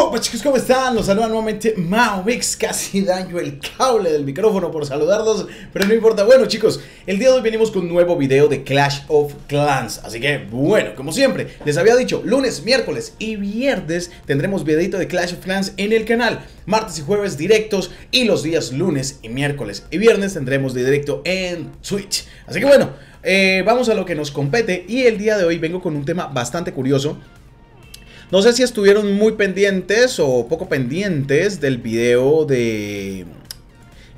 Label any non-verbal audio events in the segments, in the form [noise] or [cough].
Hola pues, chicos, ¿cómo están? Los saluda nuevamente Mix, casi daño el cable del micrófono por saludarlos, pero no importa. Bueno chicos, el día de hoy venimos con un nuevo video de Clash of Clans, así que bueno, como siempre, les había dicho, lunes, miércoles y viernes tendremos videito de Clash of Clans en el canal, martes y jueves directos y los días lunes y miércoles y viernes tendremos de directo en Switch. Así que bueno, eh, vamos a lo que nos compete y el día de hoy vengo con un tema bastante curioso no sé si estuvieron muy pendientes o poco pendientes del video de...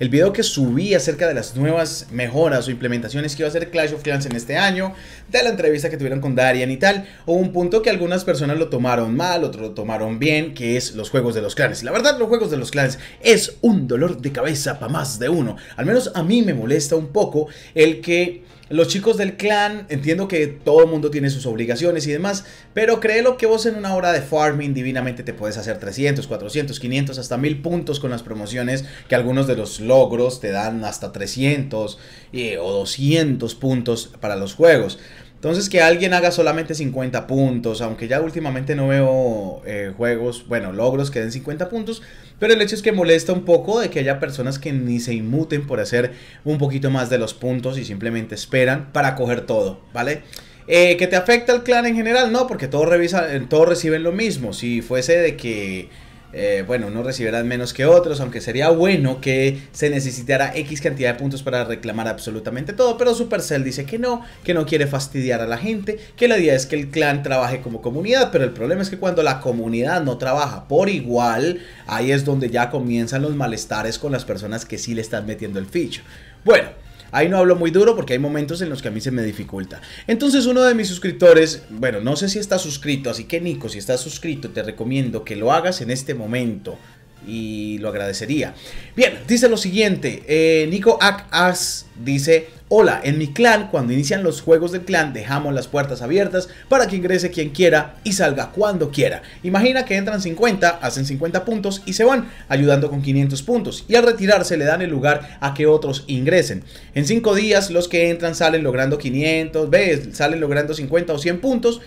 El video que subí acerca de las nuevas mejoras o implementaciones que iba a hacer Clash of Clans en este año, de la entrevista que tuvieron con Darian y tal, o un punto que algunas personas lo tomaron mal, otros lo tomaron bien, que es los juegos de los clanes. La verdad, los juegos de los clanes es un dolor de cabeza para más de uno. Al menos a mí me molesta un poco el que los chicos del clan, entiendo que todo el mundo tiene sus obligaciones y demás, pero créelo que vos en una hora de farming divinamente te puedes hacer 300, 400, 500, hasta 1000 puntos con las promociones que algunos de los logros te dan hasta 300 eh, o 200 puntos para los juegos. Entonces que alguien haga solamente 50 puntos, aunque ya últimamente no veo eh, juegos, bueno, logros que den 50 puntos, pero el hecho es que molesta un poco de que haya personas que ni se inmuten por hacer un poquito más de los puntos y simplemente esperan para coger todo, ¿vale? Eh, ¿Que te afecta al clan en general? No, porque todos, revisan, eh, todos reciben lo mismo. Si fuese de que eh, bueno, unos recibirán menos que otros, aunque sería bueno que se necesitara X cantidad de puntos para reclamar absolutamente todo, pero Supercell dice que no, que no quiere fastidiar a la gente, que la idea es que el clan trabaje como comunidad, pero el problema es que cuando la comunidad no trabaja por igual, ahí es donde ya comienzan los malestares con las personas que sí le están metiendo el ficho. Bueno, Ahí no hablo muy duro porque hay momentos en los que a mí se me dificulta. Entonces uno de mis suscriptores, bueno, no sé si está suscrito, así que Nico, si estás suscrito, te recomiendo que lo hagas en este momento y lo agradecería. Bien, dice lo siguiente, eh, Nico As dice, hola, en mi clan cuando inician los juegos del clan dejamos las puertas abiertas para que ingrese quien quiera y salga cuando quiera. Imagina que entran 50, hacen 50 puntos y se van, ayudando con 500 puntos y al retirarse le dan el lugar a que otros ingresen. En 5 días los que entran salen logrando 500, ¿ves? salen logrando 50 o 100 puntos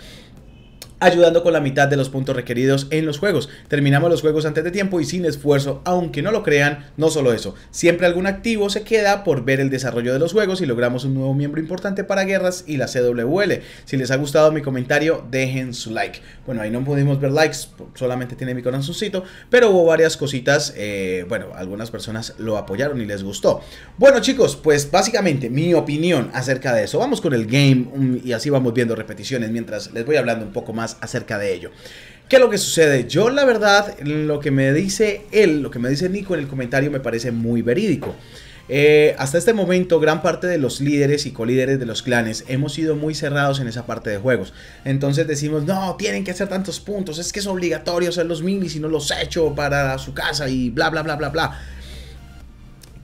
ayudando con la mitad de los puntos requeridos en los juegos. Terminamos los juegos antes de tiempo y sin esfuerzo, aunque no lo crean, no solo eso, siempre algún activo se queda por ver el desarrollo de los juegos y logramos un nuevo miembro importante para guerras y la CWL. Si les ha gustado mi comentario, dejen su like. Bueno, ahí no pudimos ver likes, solamente tiene mi corazoncito, pero hubo varias cositas, eh, bueno, algunas personas lo apoyaron y les gustó. Bueno chicos, pues básicamente mi opinión acerca de eso, vamos con el game mm, y así vamos viendo repeticiones mientras les voy hablando un poco más acerca de ello. ¿Qué es lo que sucede? Yo la verdad, lo que me dice él, lo que me dice Nico en el comentario me parece muy verídico. Eh, hasta este momento, gran parte de los líderes y colíderes de los clanes hemos sido muy cerrados en esa parte de juegos. Entonces decimos, no, tienen que hacer tantos puntos, es que es obligatorio hacer los minis y no los echo para su casa y bla, bla, bla, bla, bla.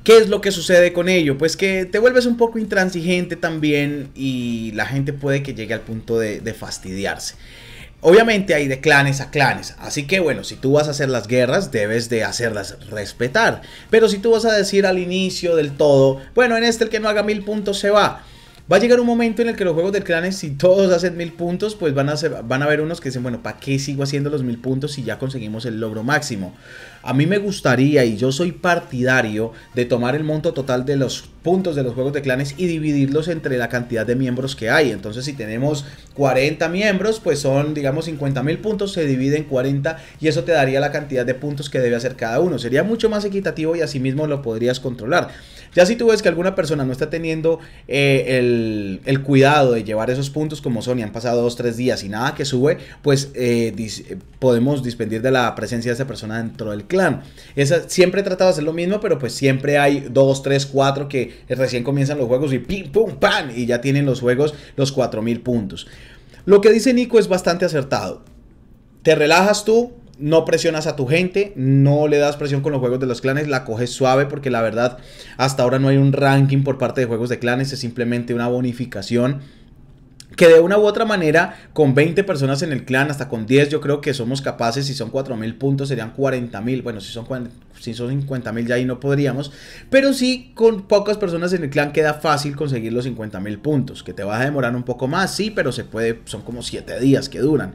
¿Qué es lo que sucede con ello? Pues que te vuelves un poco intransigente también y la gente puede que llegue al punto de fastidiarse. Obviamente hay de clanes a clanes, así que bueno, si tú vas a hacer las guerras, debes de hacerlas respetar. Pero si tú vas a decir al inicio del todo, bueno, en este el que no haga mil puntos se va. Va a llegar un momento en el que los juegos de clanes, si todos hacen mil puntos, pues van a, ser, van a haber unos que dicen, bueno, ¿para qué sigo haciendo los mil puntos si ya conseguimos el logro máximo? A mí me gustaría, y yo soy partidario, de tomar el monto total de los puntos de los juegos de clanes y dividirlos entre la cantidad de miembros que hay. Entonces, si tenemos 40 miembros, pues son, digamos, 50 mil puntos, se divide en 40 y eso te daría la cantidad de puntos que debe hacer cada uno. Sería mucho más equitativo y asimismo lo podrías controlar. Ya si tú ves que alguna persona no está teniendo eh, el, cuidado de llevar esos puntos como son y han pasado 2, 3 días y nada que sube, pues eh, eh, podemos dispendir de la presencia de esa persona dentro del clan. Esa, siempre he tratado de hacer lo mismo, pero pues siempre hay 2, 3, 4 que recién comienzan los juegos y pim, pum, pan y ya tienen los juegos los 4 mil puntos. Lo que dice Nico es bastante acertado. Te relajas tú, no presionas a tu gente, no le das presión con los juegos de los clanes, la coges suave porque la verdad hasta ahora no hay un ranking por parte de juegos de clanes, es simplemente una bonificación que de una u otra manera, con 20 personas en el clan, hasta con 10, yo creo que somos capaces, si son 4.000 puntos serían 40.000, bueno, si son, si son 50.000 ya ahí no podríamos, pero sí con pocas personas en el clan queda fácil conseguir los 50.000 puntos, que te vas a demorar un poco más, sí, pero se puede, son como 7 días que duran.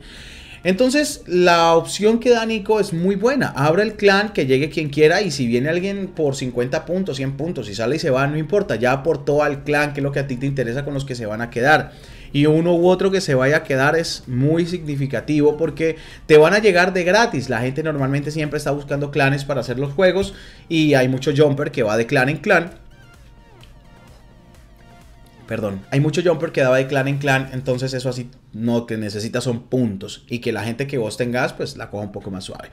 Entonces, la opción que da Nico es muy buena. Abra el clan, que llegue quien quiera. Y si viene alguien por 50 puntos, 100 puntos, si sale y se va, no importa. Ya aportó al clan, que es lo que a ti te interesa con los que se van a quedar y uno u otro que se vaya a quedar es muy significativo porque te van a llegar de gratis. La gente normalmente siempre está buscando clanes para hacer los juegos y hay mucho jumper que va de clan en clan. Perdón, hay mucho jumper que daba de clan en clan, entonces eso así no te necesitas son puntos y que la gente que vos tengas pues la coja un poco más suave.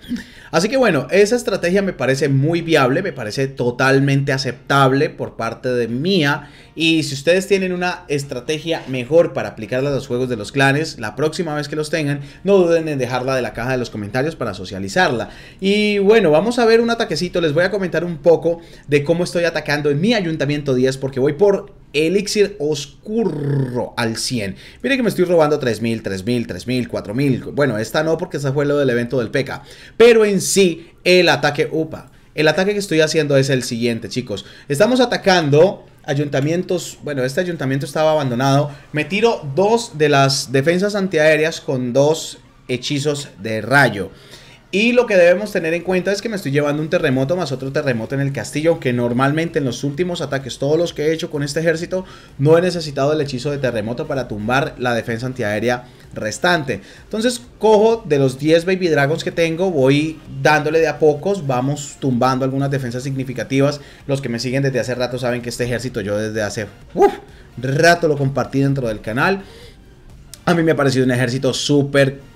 Así que bueno, esa estrategia me parece muy viable, me parece totalmente aceptable por parte de mía y si ustedes tienen una estrategia mejor para aplicarla a los juegos de los clanes, la próxima vez que los tengan, no duden en dejarla de la caja de los comentarios para socializarla. Y bueno, vamos a ver un ataquecito, les voy a comentar un poco de cómo estoy atacando en mi ayuntamiento 10 porque voy por elixir oscuro al 100. Miren que me estoy robando 3 3000, 3000, 3000, 4000. Bueno, esta no porque esa fue lo del evento del peca Pero en sí, el ataque UPA. El ataque que estoy haciendo es el siguiente, chicos. Estamos atacando ayuntamientos. Bueno, este ayuntamiento estaba abandonado. Me tiro dos de las defensas antiaéreas con dos hechizos de rayo. Y lo que debemos tener en cuenta es que me estoy llevando un terremoto más otro terremoto en el castillo, aunque normalmente en los últimos ataques, todos los que he hecho con este ejército, no he necesitado el hechizo de terremoto para tumbar la defensa antiaérea restante. Entonces cojo de los 10 Baby Dragons que tengo, voy dándole de a pocos, vamos tumbando algunas defensas significativas. Los que me siguen desde hace rato saben que este ejército yo desde hace rato lo compartí dentro del canal. A mí me ha parecido un ejército súper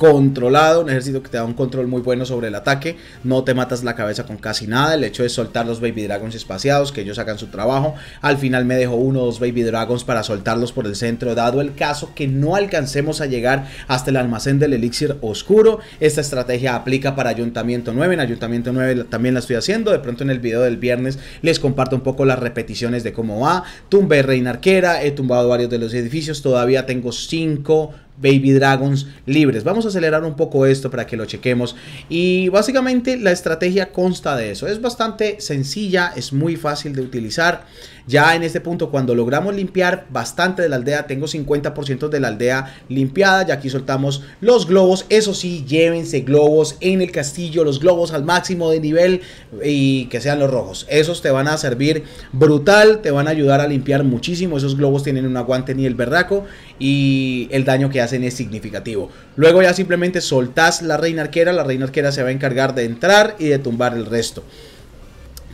controlado, un ejército que te da un control muy bueno sobre el ataque, no te matas la cabeza con casi nada, el hecho de soltar los Baby Dragons espaciados, que ellos hagan su trabajo, al final me dejó uno o dos Baby Dragons para soltarlos por el centro, dado el caso que no alcancemos a llegar hasta el almacén del elixir oscuro, esta estrategia aplica para Ayuntamiento 9, en Ayuntamiento 9 también la estoy haciendo, de pronto en el video del viernes les comparto un poco las repeticiones de cómo va, tumbé Reina Arquera, he tumbado varios de los edificios, todavía tengo 5 Baby Dragons libres. Vamos a acelerar un poco esto para que lo chequemos. Y básicamente la estrategia consta de eso. Es bastante sencilla, es muy fácil de utilizar. Ya en este punto, cuando logramos limpiar bastante de la aldea, tengo 50% de la aldea limpiada. Ya aquí soltamos los globos. Eso sí, llévense globos en el castillo, los globos al máximo de nivel y que sean los rojos. Esos te van a servir brutal, te van a ayudar a limpiar muchísimo. Esos globos tienen un aguante ni el berraco y el daño que hacen es significativo. Luego ya simplemente soltás la reina arquera, la reina arquera se va a encargar de entrar y de tumbar el resto.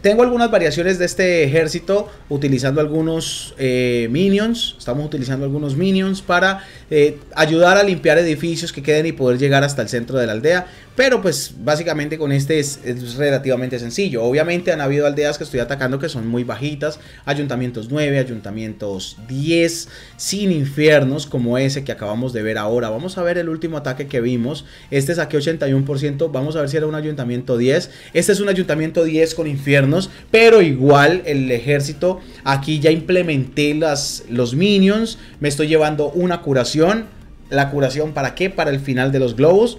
Tengo algunas variaciones de este ejército utilizando algunos eh, minions. Estamos utilizando algunos minions para eh, ayudar a limpiar edificios que queden y poder llegar hasta el centro de la aldea. Pero pues básicamente con este es, relativamente sencillo. Obviamente han habido aldeas que estoy atacando que son muy bajitas. Ayuntamientos 9, ayuntamientos 10, sin infiernos como ese que acabamos de ver ahora. Vamos a ver el último ataque que vimos. Este saqué 81%. Vamos a ver si era un ayuntamiento 10. Este es un ayuntamiento 10 con infierno pero igual el ejército, aquí ya implementé las, los minions, me estoy llevando una curación, la curación para qué, para el final de los globos.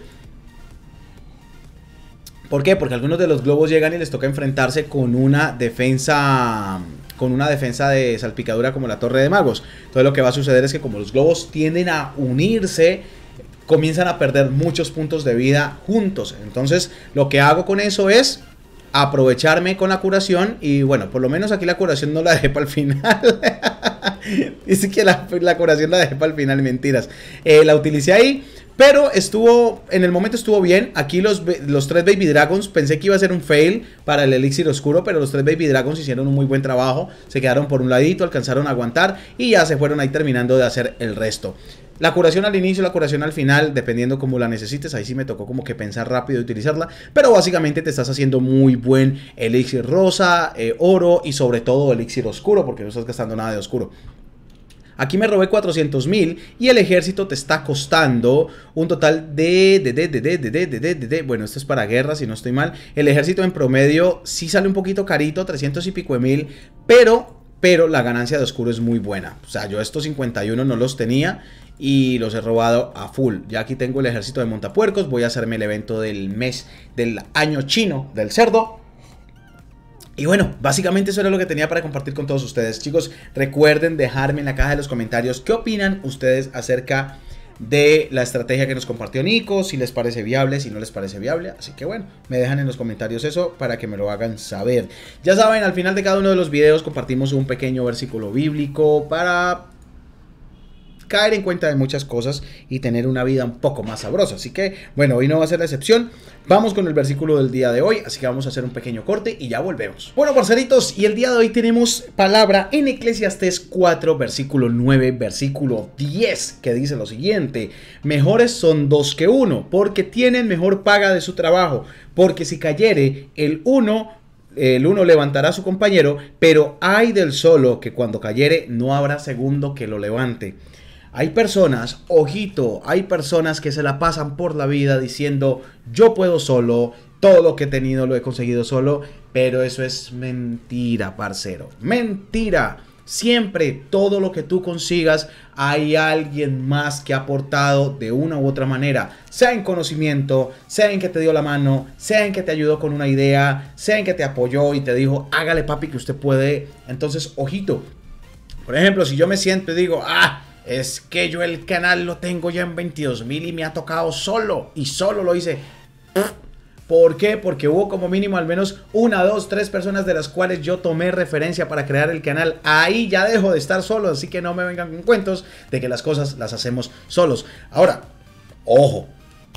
¿Por qué? Porque algunos de los globos llegan y les toca enfrentarse con una defensa con una defensa de salpicadura como la Torre de Magos. Entonces lo que va a suceder es que como los globos tienden a unirse, comienzan a perder muchos puntos de vida juntos. Entonces lo que hago con eso es aprovecharme con la curación y bueno, por lo menos aquí la curación no la dejé para el final. [laughs] Dice que la, curación la dejé para el final, mentiras. Eh, la utilicé ahí, pero estuvo, en el momento estuvo bien. Aquí los, los tres Baby Dragons, pensé que iba a ser un fail para el Elixir Oscuro, pero los tres Baby Dragons hicieron un muy buen trabajo. Se quedaron por un ladito, alcanzaron a aguantar y ya se fueron ahí terminando de hacer el resto. La curación al inicio, la curación al final, dependiendo cómo la necesites, ahí sí me tocó como que pensar rápido y utilizarla, pero básicamente te estás haciendo muy buen elixir rosa, oro y sobre todo elixir oscuro, porque no estás gastando nada de oscuro. Aquí me robé 400.000 y el ejército te está costando un total de, de, de, Bueno, esto es para guerra, si no estoy mal. El ejército en promedio sí sale un poquito carito, 300 y pico de mil, pero pero la ganancia de oscuro es muy buena. O sea, yo estos 51 no los tenía y los he robado a full. Ya aquí tengo el ejército de montapuercos, voy a hacerme el evento del mes del año chino del cerdo. Y bueno, básicamente eso era lo que tenía para compartir con todos ustedes. Chicos, recuerden dejarme en la caja de los comentarios qué opinan ustedes acerca de la estrategia que nos compartió Nico, si les parece viable, si no les parece viable. Así que bueno, me dejan en los comentarios eso para que me lo hagan saber. Ya saben, al final de cada uno de los videos compartimos un pequeño versículo bíblico para caer en cuenta de muchas cosas y tener una vida un poco más sabrosa. Así que, bueno, hoy no va a ser la excepción. Vamos con el versículo del día de hoy, así que vamos a hacer un pequeño corte y ya volvemos. Bueno, parceritos, y el día de hoy tenemos palabra en Eclesiastes 4, versículo 9, versículo 10, que dice lo siguiente, mejores son dos que uno, porque tienen mejor paga de su trabajo, porque si cayere el uno, el uno levantará a su compañero, pero hay del solo que cuando cayere no habrá segundo que lo levante. Hay personas, ojito, hay personas que se la pasan por la vida diciendo yo puedo solo, todo lo que he tenido lo he conseguido solo, pero eso es mentira, parcero. Mentira. Siempre todo lo que tú consigas hay alguien más que ha aportado de una u otra manera, sea en conocimiento, sea en que te dio la mano, sea en que te ayudó con una idea, sea en que te apoyó y te dijo, hágale papi que usted puede. Entonces, ojito. Por ejemplo, si yo me siento y digo, ah, es que yo el canal lo tengo ya en 22 mil y me ha tocado solo y solo lo hice. ¿Por qué? Porque hubo como mínimo al menos una, dos, tres personas de las cuales yo tomé referencia para crear el canal. Ahí ya dejo de estar solo, así que no me vengan con cuentos de que las cosas las hacemos solos. Ahora, ojo,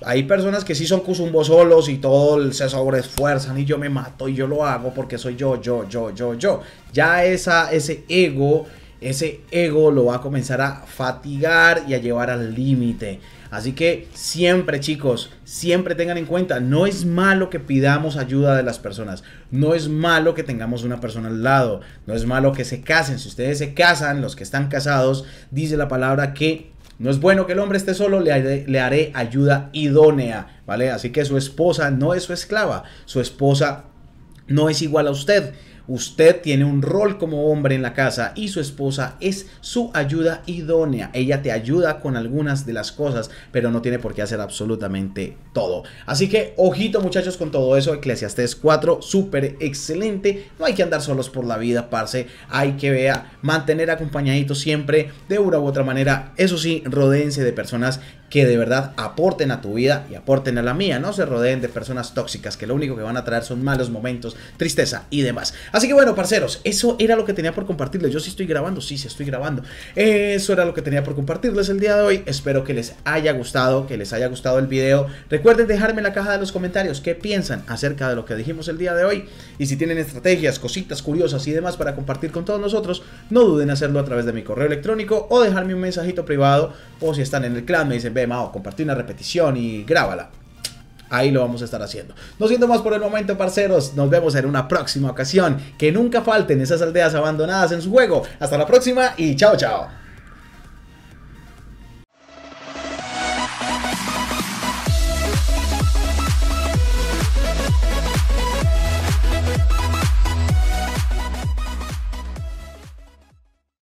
hay personas que sí son cusumbos solos y todo se sobreesfuerzan y yo me mato y yo lo hago porque soy yo, yo, yo, yo, yo. Ya esa, ese ego ese ego lo va a comenzar a fatigar y a llevar al límite. Así que siempre chicos, siempre tengan en cuenta, no es malo que pidamos ayuda de las personas, no es malo que tengamos una persona al lado, no es malo que se casen. Si ustedes se casan, los que están casados, dice la palabra que no es bueno que el hombre esté solo, le haré, le haré, ayuda idónea, ¿vale? Así que su esposa no es su esclava, su esposa no es igual a usted. Usted tiene un rol como hombre en la casa y su esposa es su ayuda idónea. Ella te ayuda con algunas de las cosas, pero no tiene por qué hacer absolutamente todo. Así que ojito muchachos con todo eso, Eclesiastes 4, súper excelente. No hay que andar solos por la vida, parce. Hay que vea, mantener acompañaditos siempre de una u otra manera. Eso sí, rodense de personas que de verdad aporten a tu vida y aporten a la mía. No se rodeen de personas tóxicas que lo único que van a traer son malos momentos, tristeza y demás. Así que bueno, parceros, eso era lo que tenía por compartirles. Yo sí estoy grabando, sí, sí estoy grabando. Eso era lo que tenía por compartirles el día de hoy. Espero que les haya gustado, que les haya gustado el video. Recuerden dejarme en la caja de los comentarios qué piensan acerca de lo que dijimos el día de hoy. Y si tienen estrategias, cositas curiosas y demás para compartir con todos nosotros, no duden en hacerlo a través de mi correo electrónico o dejarme un mensajito privado. O si están en el clan, me dicen, o compartir una repetición y grábala. Ahí lo vamos a estar haciendo. No siento más por el momento, parceros. Nos vemos en una próxima ocasión. Que nunca falten esas aldeas abandonadas en su juego. Hasta la próxima y chao, chao.